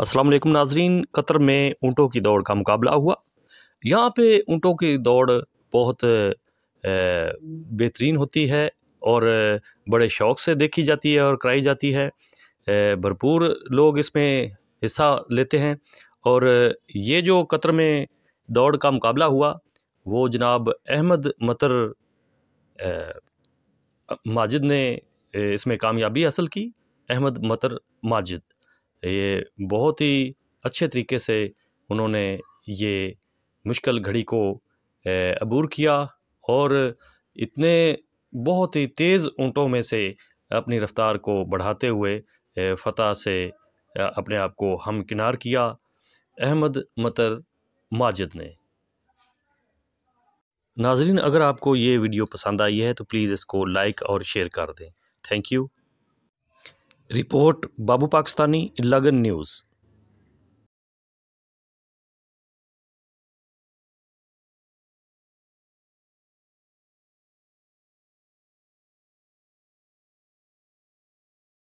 अस्सलाम वालेकुम नाजरीन कतर में ऊँटों की दौड़ का मुकाबला हुआ यहाँ पे ऊँटों की दौड़ बहुत बेहतरीन होती है और बड़े शौक़ से देखी जाती है और कराई जाती है भरपूर लोग इसमें हिस्सा लेते हैं और ये जो कतर में दौड़ का मुकाबला हुआ वो जनाब अहमद मतर माजिद ने इसमें कामयाबी हासिल की अहमद मतर माजिद ये बहुत ही अच्छे तरीके से उन्होंने ये मुश्किल घड़ी को अबूर किया और इतने बहुत ही तेज़ ऊँटों में से अपनी रफ़्तार को बढ़ाते हुए फ़तह से अपने आप को हमकिनार किया अहमद मतर माजिद ने नाजरीन अगर आपको ये वीडियो पसंद आई है तो प्लीज़ इसको लाइक और शेयर कर दें थैंक यू रिपोर्ट बाबू पाकिस्तानी लगन न्यूज़